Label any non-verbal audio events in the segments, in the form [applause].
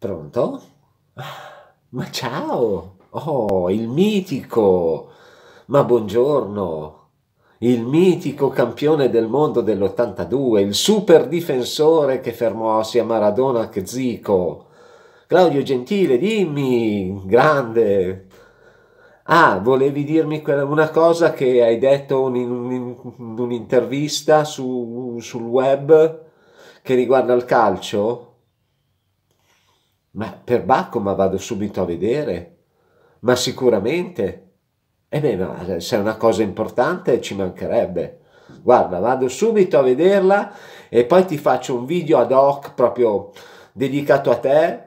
Pronto? Ma ciao! Oh, il mitico! Ma buongiorno! Il mitico campione del mondo dell'82, il super difensore che fermò sia Maradona che Zico. Claudio Gentile, dimmi, grande. Ah, volevi dirmi una cosa che hai detto in un'intervista su, sul web che riguarda il calcio? Ma per Bacco, ma vado subito a vedere? Ma sicuramente? Ebbene, ma se è una cosa importante ci mancherebbe. Guarda, vado subito a vederla e poi ti faccio un video ad hoc proprio dedicato a te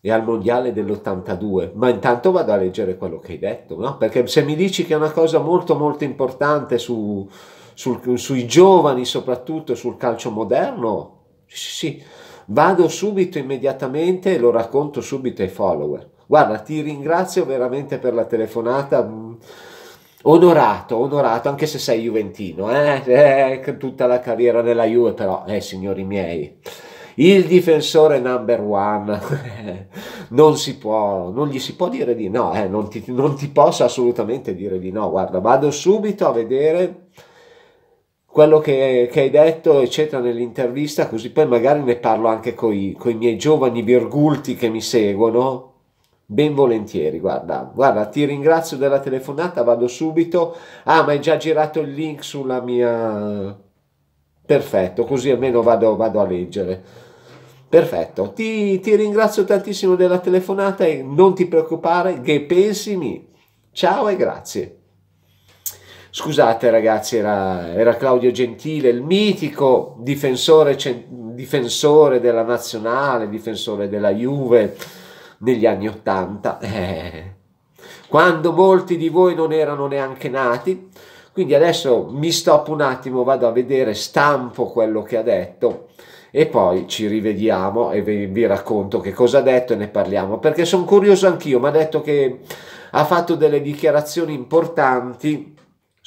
e al mondiale dell'82. Ma intanto vado a leggere quello che hai detto, no? Perché se mi dici che è una cosa molto molto importante su, sul, sui giovani, soprattutto sul calcio moderno, sì, sì vado subito immediatamente e lo racconto subito ai follower. Guarda, ti ringrazio veramente per la telefonata. Mm, onorato, onorato, anche se sei juventino, eh? eh tutta la carriera nella Juve, però, eh, signori miei, il difensore number one, [laughs] non si può, non gli si può dire di no, eh, non, ti, non ti posso assolutamente dire di no, guarda, vado subito a vedere quello che, che hai detto, eccetera, nell'intervista, così poi magari ne parlo anche con i miei giovani virgulti che mi seguono. Ben volentieri, guarda, guarda, ti ringrazio della telefonata, vado subito. Ah, ma hai già girato il link sulla mia... Perfetto, così almeno vado, vado a leggere. Perfetto, ti, ti, ringrazio tantissimo della telefonata e non ti preoccupare, che pensimi. Ciao e grazie. Scusate ragazzi, era, era Claudio Gentile, il mitico difensore, difensore, della nazionale, difensore della Juve negli anni Ottanta, eh, [laughs] quando molti di voi non erano neanche nati. Quindi adesso mi stop un attimo, vado a vedere, stampo quello che ha detto e poi ci rivediamo e vi, vi racconto che cosa ha detto e ne parliamo perché sono curioso anch'io, mi ha detto che ha fatto delle dichiarazioni importanti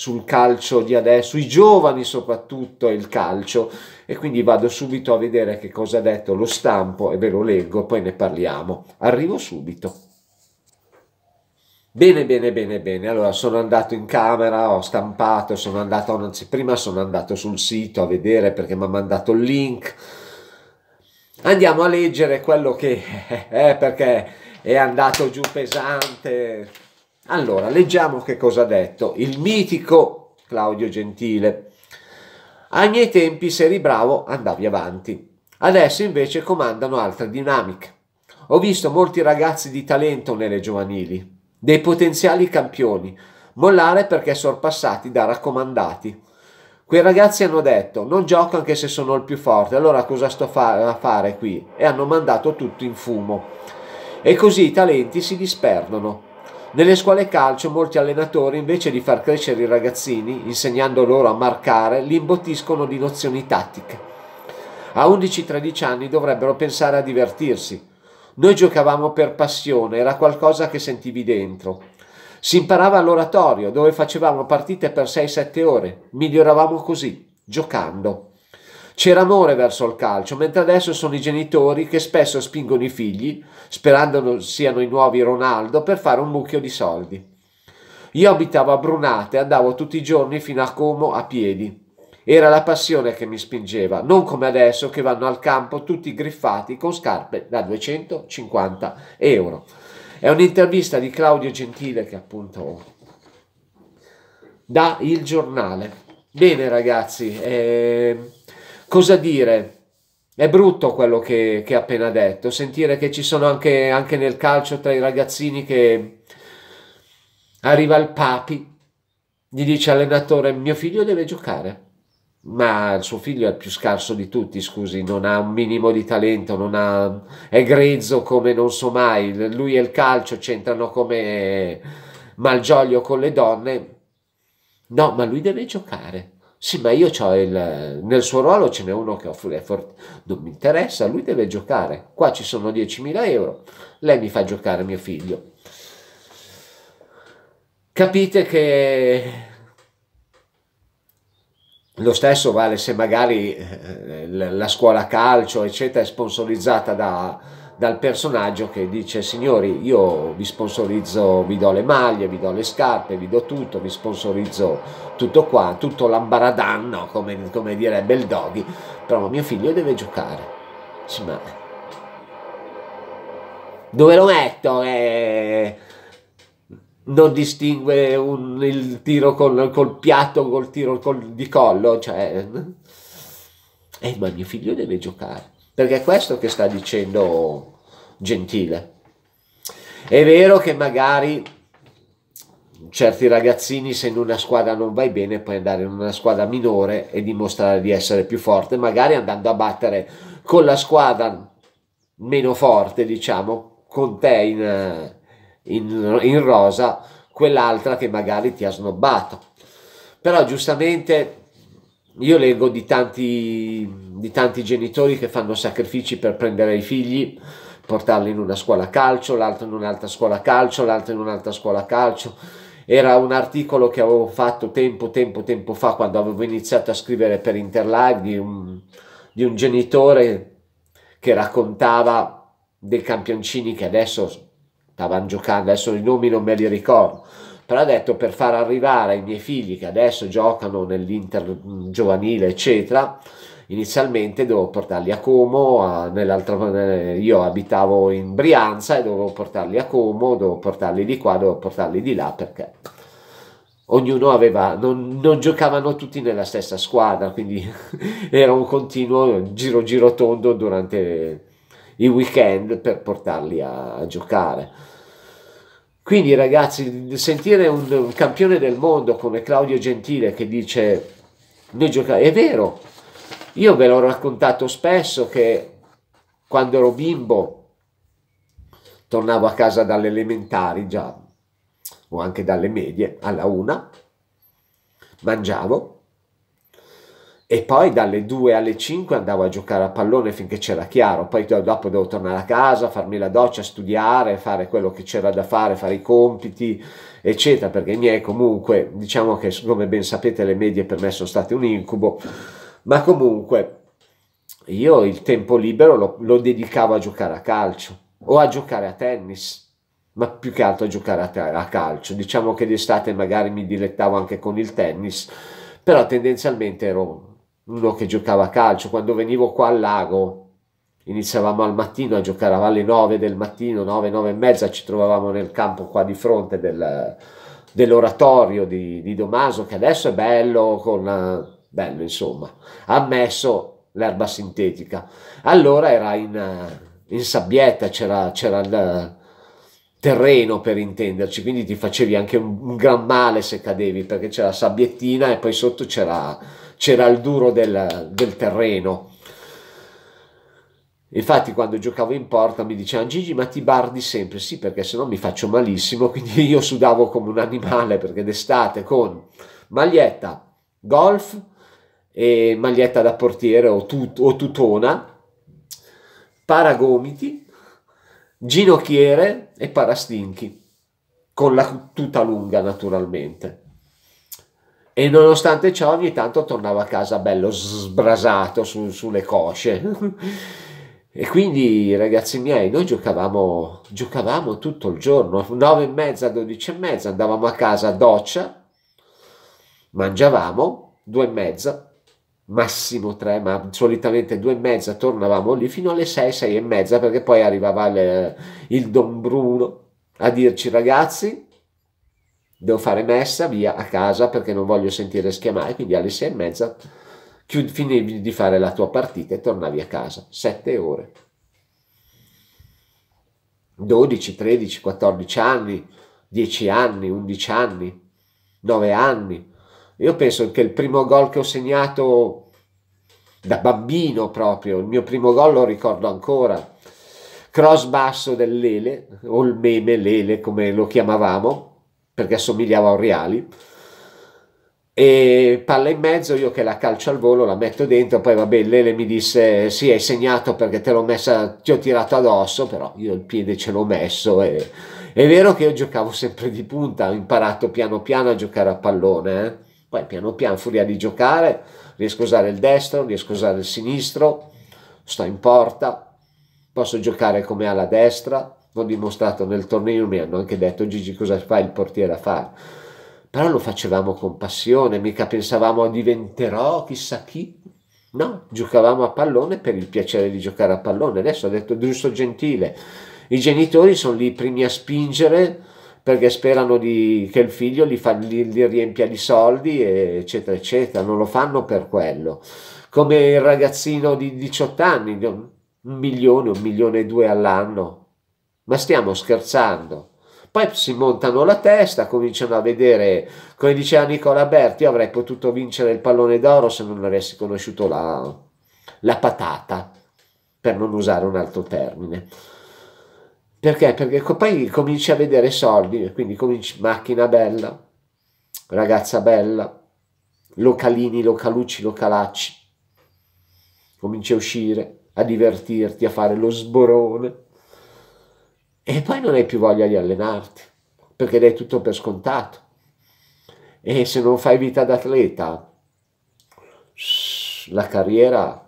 sul calcio di adesso, i giovani soprattutto e il calcio e quindi vado subito a vedere che cosa ha detto lo stampo e ve lo leggo, poi ne parliamo. Arrivo subito. Bene, bene, bene, bene. Allora sono andato in camera, ho stampato, sono andato, anzi prima sono andato sul sito a vedere perché mi ha mandato il link. Andiamo a leggere quello che [laughs] è perché è andato giù pesante. Allora, leggiamo che cosa ha detto il mitico Claudio Gentile. Ai miei tempi, se eri bravo, andavi avanti. Adesso invece comandano altre dinamiche. Ho visto molti ragazzi di talento nelle giovanili, dei potenziali campioni, mollare perché sorpassati da raccomandati. Quei ragazzi hanno detto non gioco anche se sono il più forte, allora cosa sto fa a fare qui? E hanno mandato tutto in fumo. E così i talenti si disperdono, nelle scuole calcio molti allenatori invece di far crescere i ragazzini, insegnando loro a marcare, li imbottiscono di nozioni tattiche. A 11-13 anni dovrebbero pensare a divertirsi. Noi giocavamo per passione, era qualcosa che sentivi dentro. Si imparava all'oratorio, dove facevamo partite per 6-7 ore. Miglioravamo così, giocando. C'era amore verso il calcio, mentre adesso sono i genitori che spesso spingono i figli, sperando siano i nuovi Ronaldo, per fare un mucchio di soldi. Io abitavo a Brunate, e andavo tutti i giorni fino a Como a piedi. Era la passione che mi spingeva, non come adesso che vanno al campo tutti griffati con scarpe da 250 euro. È un'intervista di Claudio Gentile che appunto da il giornale. Bene ragazzi, eh, Cosa dire? È brutto quello che, che, ho appena detto, sentire che ci sono anche, anche nel calcio tra i ragazzini che arriva il papi, gli dice allenatore mio figlio deve giocare, ma il suo figlio è il più scarso di tutti, scusi, non ha un minimo di talento, non ha, è grezzo come non so mai, lui e il calcio c'entrano come malgioglio con le donne, no, ma lui deve giocare sì, ma io ho il... nel suo ruolo ce n'è uno che offre for... non mi interessa, lui deve giocare. Qua ci sono 10.000 euro, lei mi fa giocare mio figlio. Capite che lo stesso vale se magari eh, la scuola calcio, eccetera, è sponsorizzata da, dal personaggio che dice signori io vi sponsorizzo, vi do le maglie, vi do le scarpe, vi do tutto, vi sponsorizzo tutto qua, tutto l'ambaradanno come, come direbbe il doggy, però mio figlio deve giocare. Sì, ma dove lo metto? Eh, non distingue un, il tiro col, col piatto col tiro col, di collo, cioè... Eh, ma mio figlio deve giocare. Perché è questo che sta dicendo Gentile. È vero che magari certi ragazzini se in una squadra non vai bene puoi andare in una squadra minore e dimostrare di essere più forte, magari andando a battere con la squadra meno forte, diciamo, con te in, in, in rosa, quell'altra che magari ti ha snobbato. Però giustamente io leggo di tanti, di tanti genitori che fanno sacrifici per prendere i figli, portarli in una scuola calcio, l'altro in un'altra scuola calcio, l'altro in un'altra scuola calcio. Era un articolo che avevo fatto tempo, tempo, tempo fa quando avevo iniziato a scrivere per Interlive di un, di un genitore che raccontava dei campioncini che adesso stavano giocando, adesso i nomi non me li ricordo, però ha detto per far arrivare i miei figli che adesso giocano nell'Inter giovanile, eccetera, inizialmente dovevo portarli a Como, a, io abitavo in Brianza e dovevo portarli a Como, dovevo portarli di qua, dovevo portarli di là perché ognuno aveva, non, non giocavano tutti nella stessa squadra, quindi [laughs] era un continuo giro giro tondo durante i weekend per portarli a, a giocare quindi ragazzi, sentire un, campione del mondo come Claudio Gentile che dice noi giochiamo, è vero, io ve l'ho raccontato spesso che quando ero bimbo tornavo a casa dalle elementari già, o anche dalle medie, alla una, mangiavo e poi dalle 2 alle 5 andavo a giocare a pallone finché c'era chiaro, poi dopo devo tornare a casa, farmi la doccia, studiare, fare quello che c'era da fare, fare i compiti, eccetera, perché i miei comunque, diciamo che come ben sapete le medie per me sono state un incubo, ma comunque io il tempo libero lo, lo dedicavo a giocare a calcio o a giocare a tennis ma più che altro a giocare a, a calcio diciamo che d'estate magari mi dilettavo anche con il tennis però tendenzialmente ero uno che giocava a calcio, quando venivo qua al lago iniziavamo al mattino a giocare alle 9 del mattino, 9, 9 e mezza, ci trovavamo nel campo qua di fronte del, dell'oratorio di, di, Domaso, che adesso è bello, con, bello insomma, ha messo l'erba sintetica. Allora era in, in sabbietta, c'era, c'era il terreno per intenderci, quindi ti facevi anche un, un gran male se cadevi, perché c'era sabbiettina e poi sotto c'era c'era il duro del, del terreno. Infatti quando giocavo in porta mi dicevano Gigi ma ti bardi sempre? Sì perché sennò mi faccio malissimo, [laughs] quindi io sudavo come un animale perché d'estate con maglietta golf e maglietta da portiere o, tut- o tutona, paragomiti, ginocchiere e parastinchi, con la tuta lunga naturalmente e nonostante ciò ogni tanto tornava a casa bello sbrasato su, sulle cosce. e quindi ragazzi miei, noi giocavamo, giocavamo tutto il giorno, 9 e mezza, 12 e mezza, andavamo a casa a doccia, mangiavamo, 2 e mezza, massimo 3, ma solitamente 2 e mezza tornavamo lì fino alle 6, 6 e mezza, perché poi arrivava le, il Don Bruno a dirci ragazzi devo fare messa via a casa perché non voglio sentire schiamare, quindi alle sei e mezza chiud- finivi di fare la tua partita e tornavi a casa, sette ore. 12, 13, 14 anni, 10 anni, 11 anni, 9 anni. Io penso che il primo gol che ho segnato da bambino proprio, il mio primo gol lo ricordo ancora, cross basso dell'Ele, o il meme Lele come lo chiamavamo, perché assomigliava a un reali e palla in mezzo, io che la calcio al volo, la metto dentro, poi vabbè, Lele mi disse sì, hai segnato perché te l'ho messa, ti ho tirato addosso, però io il piede ce l'ho messo e è vero che io giocavo sempre di punta, ho imparato piano piano a giocare a pallone, eh? poi piano piano, furia di giocare, riesco a usare il destro, riesco a usare il sinistro, sto in porta, posso giocare come alla destra, l'ho dimostrato nel torneo, mi hanno anche detto Gigi cosa fa il portiere a fare, però lo facevamo con passione, mica pensavamo diventerò chissà chi, no, giocavamo a pallone per il piacere di giocare a pallone, adesso ha detto giusto gentile, i genitori sono lì i primi a spingere perché sperano di, che il figlio li, fa, li, li riempia di soldi, eccetera, eccetera, non lo fanno per quello. Come il ragazzino di 18 anni, un milione, un milione e due all'anno, ma stiamo scherzando. Poi si montano la testa, cominciano a vedere, come diceva Nicola Berti, io avrei potuto vincere il pallone d'oro se non avessi conosciuto la, la patata, per non usare un altro termine. Perché? Perché poi cominci a vedere soldi, quindi cominci macchina bella, ragazza bella, localini, localucci, localacci. Cominci a uscire, a divertirti, a fare lo sborone e poi non hai più voglia di allenarti perché dai tutto per scontato. E se non fai vita d'atleta, la carriera...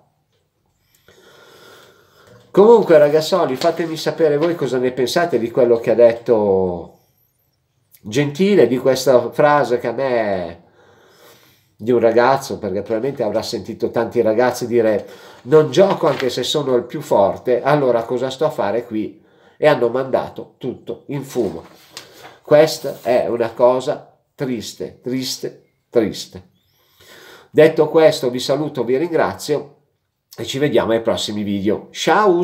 Comunque ragazzoli, fatemi sapere voi cosa ne pensate di quello che ha detto Gentile, di questa frase che a me è di un ragazzo, perché probabilmente avrà sentito tanti ragazzi dire non gioco anche se sono il più forte, allora cosa sto a fare qui? e hanno mandato tutto in fumo. Questa è una cosa triste, triste, triste. Detto questo vi saluto, vi ringrazio e ci vediamo ai prossimi video. Ciao!